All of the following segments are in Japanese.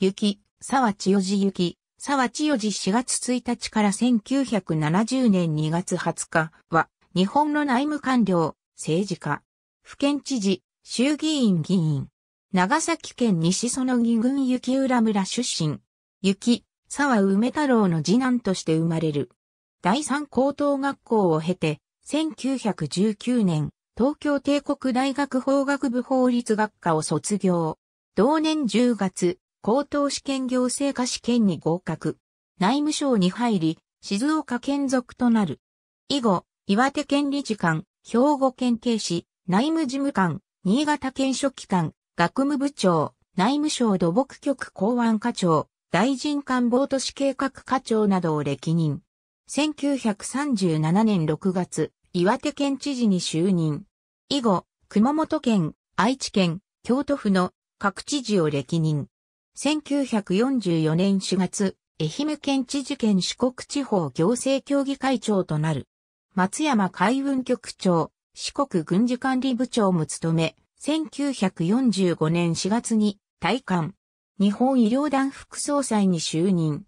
雪、沢千代寺雪、沢千代寺4月1日から1970年2月20日は、日本の内務官僚、政治家、府県知事、衆議院議員、長崎県西園木郡雪浦村出身、雪、沢梅太郎の次男として生まれる。第三高等学校を経て、1919年、東京帝国大学法学部法律学科を卒業。同年10月、高等試験行政科試験に合格。内務省に入り、静岡県属となる。以後、岩手県理事官、兵庫県警視、内務事務官、新潟県書記官、学務部長、内務省土木局公安課長、大臣官房都市計画課長などを歴任。1937年6月、岩手県知事に就任。以後、熊本県、愛知県、京都府の各知事を歴任。1944年4月、愛媛県知事県四国地方行政協議会長となる。松山海運局長、四国軍事管理部長も務め、1945年4月に退官。日本医療団副総裁に就任。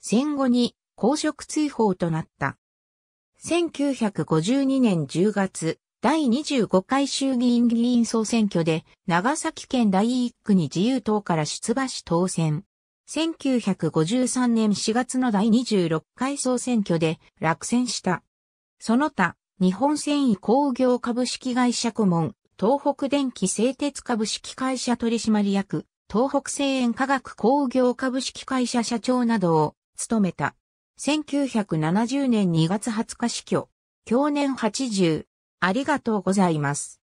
戦後に公職追放となった。1952年10月、第25回衆議院議員総選挙で長崎県第1区に自由党から出馬し当選。1953年4月の第26回総選挙で落選した。その他、日本繊維工業株式会社顧問、東北電気製鉄株式会社取締役、東北製塩化学工業株式会社社長などを務めた。1970年2月20日死去。去年80。ありがとうございます。